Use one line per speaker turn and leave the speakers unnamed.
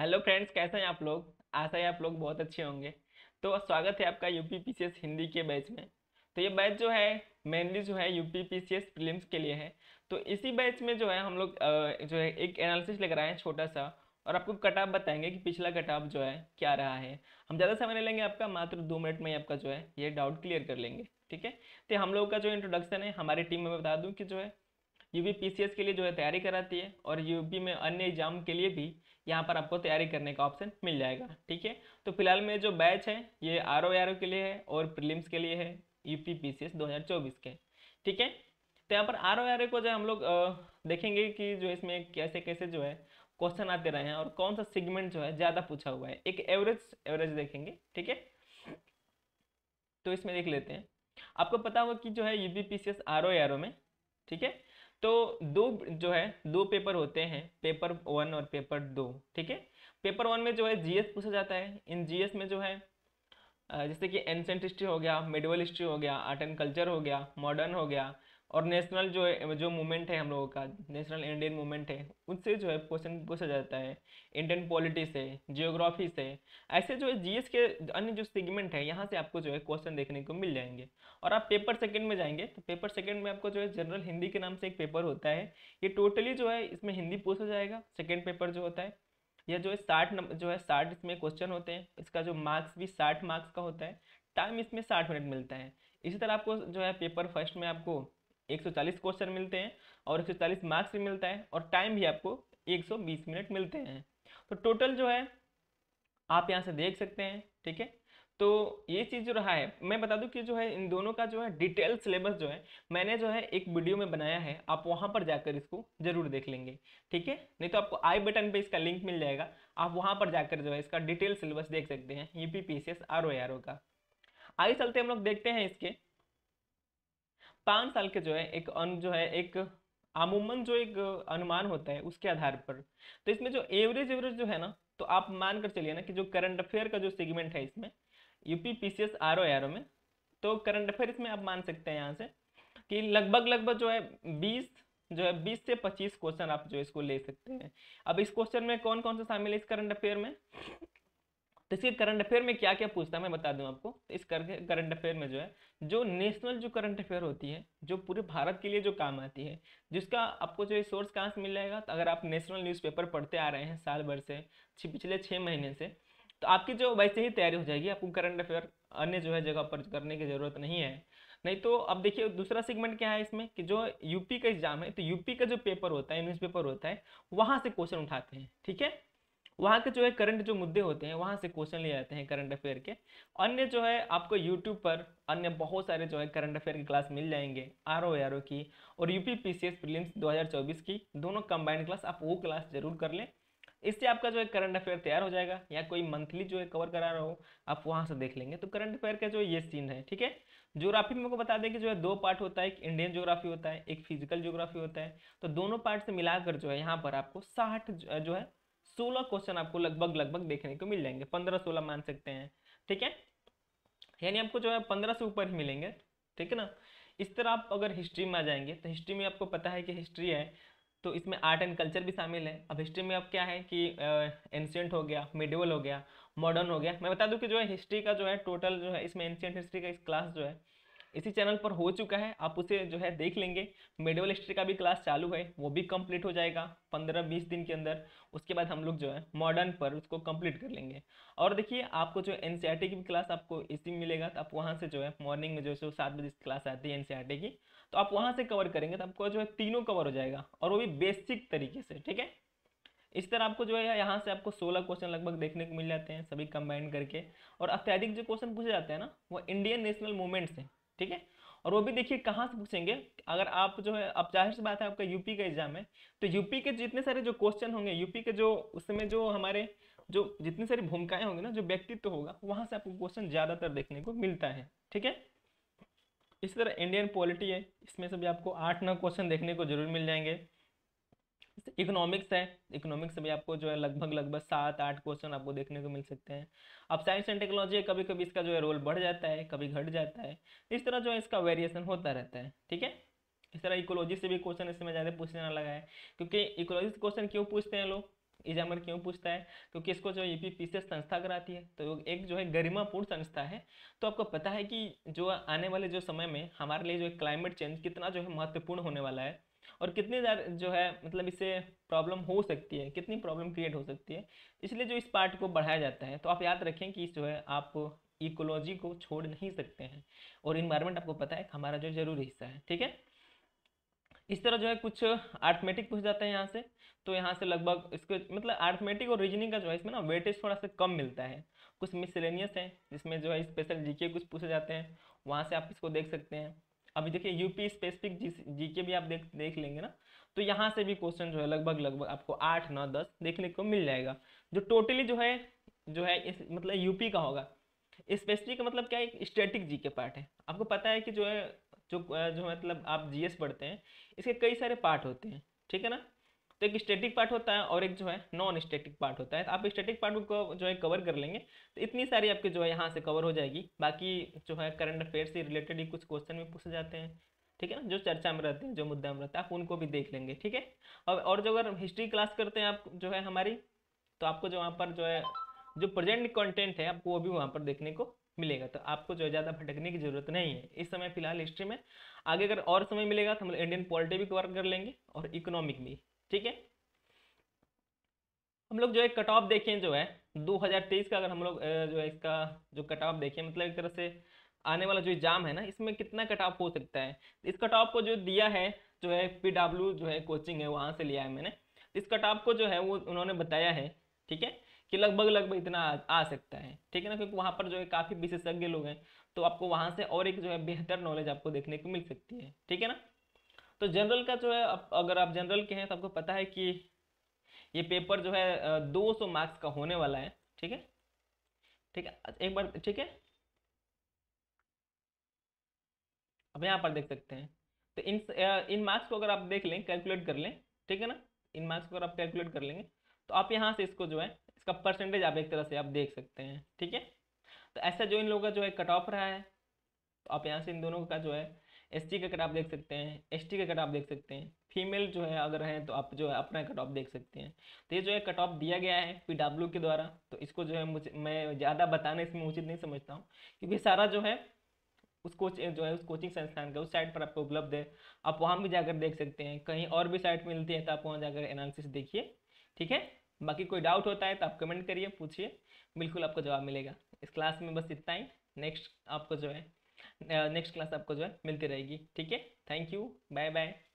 hello friends कैसे हैं आप लोग आशा है आप लोग बहुत अच्छे होंगे तो स्वागत है आपका यू पी हिंदी के बैच में तो ये बैच जो है मेनली जो है यू पी प्रीलिम्स के लिए है तो इसी बैच में जो है हम लोग जो है एक एनालिसिस लेकर आए हैं छोटा सा और आपको कटाप बताएंगे कि पिछला कटाप जो है क्या रहा है हम ज़्यादा समय नहीं लेंगे आपका मात्र दो मिनट में ही आपका जो है ये डाउट क्लियर कर लेंगे ठीक है तो हम लोग का जो इंट्रोडक्शन है हमारी टीम में बता दूँ कि जो है यूपी पीसीएस के लिए जो है तैयारी कराती है और यूपी में अन्य एग्जाम के लिए भी यहाँ पर आपको तैयारी करने का ऑप्शन मिल जाएगा ठीक है तो फिलहाल में जो बैच है ये आर ओ के लिए है और प्रिलिम्स के लिए है यूपी पी सी के ठीक है तो यहाँ पर आर ओ को जो हम लोग देखेंगे कि जो इसमें कैसे कैसे जो है क्वेश्चन आते रहे हैं और कौन सा सेगमेंट जो है ज़्यादा पूछा हुआ है एक एवरेज एवरेज देखेंगे ठीक है तो इसमें देख लेते हैं आपको पता होगा कि जो है UP P C S R O में ठीक है तो दो जो है दो पेपर होते हैं पेपर वन और पेपर दो ठीक है पेपर वन में जो है जीएस पूछा जाता है इन जीएस में जो है जैसे कि एंसेंट हिस्ट्री हो गया मेडिवल हिस्ट्री हो गया आर्ट एंड कल्चर हो गया मॉडर्न हो गया और नेशनल जो है जो मूवमेंट है हम लोगों का नेशनल इंडियन मूवमेंट है उनसे जो है क्वेश्चन पूछा जाता है इंडियन पॉलिटी से जियोग्राफी से ऐसे जो है जीएस के अन्य जो सेगमेंट है यहाँ से आपको जो है क्वेश्चन देखने को मिल जाएंगे और आप पेपर सेकंड में जाएंगे तो पेपर सेकंड में आपको जो है जनरल हिंदी के नाम से एक पेपर होता है ये टोटली जो है इसमें हिंदी पूछा जाएगा सेकेंड पेपर जो होता है या जो है साठ नंबर जो है साठ इसमें क्वेश्चन होते हैं इसका जो मार्क्स भी साठ मार्क्स का होता है टाइम इसमें साठ मिनट मिलता है इसी तरह आपको जो है पेपर फर्स्ट में आपको 140 क्वेश्चन मिलते हैं और 140 मार्क्स भी मिलता है और टाइम भी आपको 120 मिनट मिलते हैं तो टोटल जो है आप यहाँ से देख सकते हैं ठीक है तो ये चीज़ जो रहा है मैं बता दूं कि जो है इन दोनों का जो है डिटेल सिलेबस जो है मैंने जो है एक वीडियो में बनाया है आप वहाँ पर जाकर इसको जरूर देख लेंगे ठीक है नहीं तो आपको आई बटन पे इसका लिंक मिल जाएगा आप वहाँ पर जाकर जो है इसका डिटेल सिलेबस देख सकते हैं यू e पी का आइए चलते हम लोग देखते हैं इसके पाँच साल के जो है एक अन जो है एक अमूमन जो एक अनुमान होता है उसके आधार पर तो इसमें जो एवरेज एवरेज जो है ना तो आप मान कर चलिए ना कि जो करंट अफेयर का जो सेगमेंट है इसमें UP P R O R O में तो करंट अफेयर इसमें आप मान सकते हैं यहाँ से कि लगभग लगभग जो है बीस जो है बीस से पच्चीस क्वेश्चन आप जो इसको ले सकते हैं अब इस क्वेश्चन में कौन कौन सा शामिल है इस करंट अफेयर में तो इसके करंट अफेयर में क्या क्या पूछता है मैं बता दूं आपको तो इस करंट अफेयर में जो है जो नेशनल जो करंट अफेयर होती है जो पूरे भारत के लिए जो काम आती है जिसका आपको जो सोर्स कहाँ से मिल जाएगा तो अगर आप नेशनल न्यूज़पेपर पढ़ते आ रहे हैं साल भर से पिछले छः महीने से तो आपकी जो वैसे ही तैयारी हो जाएगी आपको करंट अफेयर अन्य जो है जगह पर करने की ज़रूरत नहीं है नहीं तो अब देखिए दूसरा सेगमेंट क्या है इसमें कि जो यूपी का एग्जाम है तो यूपी का जो पेपर होता है न्यूज़पेपर होता है वहाँ से क्वेश्चन उठाते हैं ठीक है वहाँ के जो है करंट जो मुद्दे होते हैं वहाँ से क्वेश्चन लिए जाते हैं करंट अफेयर के अन्य जो है आपको यूट्यूब पर अन्य बहुत सारे जो है करंट अफेयर की क्लास मिल जाएंगे आर ओ आर ओ की और UP P C S prelims दो हज़ार चौबीस की दोनों कंबाइंड क्लास आप वो क्लास जरूर कर लें इससे आपका जो है करंट अफेयर तैयार हो जाएगा या कोई मंथली जो है कवर करा रहा हो आप वहाँ से देख लेंगे तो करंट अफेयर का जो ये सीन है ठीक है ज्योग्राफी में को बता दें कि जो है दो पार्ट होता है एक इंडियन ज्योग्राफी होता है एक फिजिकल ज्योग्राफी होता है तो दोनों पार्ट से मिलाकर जो है यहाँ पर आपको साठ जो है सोलह क्वेश्चन आपको लगभग लगभग देखने को मिल जाएंगे पंद्रह सोलह मान सकते हैं ठीक है यानी आपको जो है पंद्रह से ऊपर ही मिलेंगे ठीक है ना इस तरह आप अगर हिस्ट्री में आ जाएंगे तो हिस्ट्री में आपको पता है कि हिस्ट्री है तो इसमें आर्ट एंड कल्चर भी शामिल है अब हिस्ट्री में अब क्या है कि एंशियंट हो गया मिडिवल हो गया मॉडर्न हो गया मैं बता दूं कि जो है हिस्ट्री का जो है टोटल जो है इसमें एंशियंट हिस्ट्री का इस क्लास जो है इसी चैनल पर हो चुका है आप उसे जो है देख लेंगे मेडिवल हिस्ट्री का भी क्लास चालू है वो भी कंप्लीट हो जाएगा पंद्रह बीस दिन के अंदर उसके बाद हम लोग जो है मॉडर्न पर उसको कंप्लीट कर लेंगे और देखिए आपको जो एन e की भी क्लास आपको इसी में मिलेगा तो आप वहाँ से जो है मॉर्निंग में जो है सात बजे क्लास आती है एन e की तो आप वहाँ से कवर करेंगे तो आपको जो है तीनों कवर हो जाएगा और वो भी बेसिक तरीके से ठीक है इस तरह आपको जो है यहाँ से आपको 16 क्वेश्चन लगभग देखने को मिल जाते हैं सभी कंबाइंड करके और अत्यधिक जो क्वेश्चन पूछे जाते हैं ना वो इंडियन नेशनल मूवमेंट से ठीक है और वो भी देखिए कहाँ से पूछेंगे अगर आप जो है अब जाहिर सी बात है आपका यूपी का एग्जाम है तो यूपी के जितने सारे जो क्वेश्चन होंगे यूपी के जो उसमें जो हमारे जो जितनी सारी भूमिकाएं होंगी ना जो व्यक्तित्व तो होगा वहां से आपको क्वेश्चन ज्यादातर देखने को मिलता है ठीक है इस तरह इंडियन पॉलिटी है इसमें से भी आपको आठ नौ क्वेश्चन देखने को जरूर मिल जाएंगे इकोनॉमिक्स है इकोनॉमिक्स में भी आपको जो है लगभग लगभग सात आठ क्वेश्चन आपको देखने को मिल सकते हैं अब साइंस एंड टेक्नोलॉजी है कभी कभी इसका जो है रोल बढ़ जाता है कभी घट जाता है इस तरह जो है इसका वेरिएशन होता रहता है ठीक है इस तरह इकोलॉजी से भी क्वेश्चन इसमें ज़्यादा पूछने ना लगा है क्योंकि इकोलॉजी से क्वेश्चन क्यों पूछते हैं लोग एग्जामर क्यों पूछता है क्योंकि इसको जो यूपी से संस्था कराती है तो एक जो है गरिमापूर्ण संस्था है तो आपको पता है कि जो आने वाले जो समय में हमारे लिए जो क्लाइमेट चेंज कितना जो है महत्वपूर्ण होने वाला है और कितनी जो है मतलब इससे प्रॉब्लम हो सकती है कितनी प्रॉब्लम क्रिएट हो सकती है इसलिए जो इस पार्ट को बढ़ाया जाता है तो आप याद रखें कि जो है आप इकोलॉजी को छोड़ नहीं सकते हैं और इन्वायरमेंट आपको पता है हमारा जो जरूरी हिस्सा है ठीक है इस तरह जो है कुछ आर्थमेटिक पूछ जाता है यहाँ से तो यहाँ से लगभग इसके मतलब आर्थमेटिक और रीजनिंग का जो है इसमें ना वेटेज थोड़ा सा कम मिलता है कुछ मिसलेनियस है जिसमें जो है स्पेशल जीके कुछ पूछे जाते हैं वहाँ से आप इसको देख सकते हैं अभी देखिए यूपी स्पेसिफिक जी के भी आप देख देख लेंगे ना तो यहाँ से भी क्वेश्चन जो है लगभग लगभग आपको आठ नौ दस देखने को मिल जाएगा जो टोटली जो है जो है इस मतलब यूपी का होगा स्पेसिफिक का मतलब क्या है स्टैटिक जी के पार्ट है आपको पता है कि जो है जो जो मतलब आप जीएस पढ़ते हैं इसके कई सारे पार्ट होते हैं ठीक है ना तो एक स्टेटिक पार्ट होता है और एक जो है नॉन स्टेटिक पार्ट होता है तो आप स्टेटिक पार्ट को जो है कवर कर लेंगे तो इतनी सारी आपके जो है यहाँ से कवर हो जाएगी बाकी जो है करंट अफेयर से रिलेटेड ही कुछ क्वेश्चन भी पूछे जाते हैं ठीक है ना जो चर्चा में रहते हैं जो मुद्दा में रहता है आप उनको भी देख लेंगे ठीक है और और जो अगर हिस्ट्री क्लास करते हैं आप जो है हमारी तो आपको जो वहाँ पर जो है जो प्रेजेंट कॉन्टेंट है आपको वो भी वहाँ पर देखने को मिलेगा तो आपको जो है ज़्यादा भटकने की जरूरत नहीं है इस समय फिलहाल हिस्ट्री में आगे अगर और समय मिलेगा तो हम इंडियन पॉलिटी भी कवर कर लेंगे और इकोनॉमिक भी ठीक है हम लोग जो है कट ऑफ देखें जो है 2023 का अगर हम लोग जो है इसका जो कट ऑफ देखें मतलब एक तरह से आने वाला जो एग्जाम है ना इसमें कितना कट ऑफ हो सकता है इस कट ऑफ को जो दिया है जो है पी जो है कोचिंग है वहाँ से लिया है मैंने इस कट ऑफ को जो है वो उन्होंने बताया है ठीक है कि लगभग लगभग इतना आ, सकता है ठीक है ना क्योंकि वहाँ पर जो है काफ़ी विशेषज्ञ लोग हैं तो आपको वहाँ से और एक जो है बेहतर नॉलेज आपको देखने को मिल सकती है ठीक है ना तो जनरल का जो है अगर आप जनरल के हैं तो आपको पता है कि ये पेपर जो है 200 मार्क्स का होने वाला है ठीक है ठीक है एक बार ठीक है अब यहाँ पर देख सकते हैं तो इन इन मार्क्स को अगर आप देख लें कैलकुलेट कर लें ठीक है ना इन मार्क्स को अगर आप कैलकुलेट कर लेंगे तो आप यहाँ से इसको जो है इसका परसेंटेज आप एक तरह से आप देख सकते हैं ठीक है तो ऐसा जो इन लोगों का जो है कट ऑफ रहा है तो आप यहाँ से इन दोनों का जो है एस का कट ऑफ देख सकते हैं एस का कट ऑफ देख सकते हैं फीमेल जो है अगर है तो आप जो है अपना कट ऑफ देख सकते हैं तो ये जो है कट ऑफ दिया गया है पी के द्वारा तो इसको जो है मुझे मैं ज़्यादा बताना इसमें उचित नहीं समझता हूँ क्योंकि सारा जो है उस कोच जो है उस कोचिंग संस्थान का उस साइट पर आपको उपलब्ध है आप वहाँ भी जाकर देख सकते हैं कहीं और भी साइट मिलती है तो आप वहाँ जाकर एनालिसिस देखिए ठीक है बाकी कोई डाउट होता है तो आप कमेंट करिए पूछिए बिल्कुल आपको जवाब मिलेगा इस क्लास में बस इतना ही नेक्स्ट आपको जो है नेक्स्ट क्लास आपको जो है मिलती रहेगी ठीक है थैंक यू बाय बाय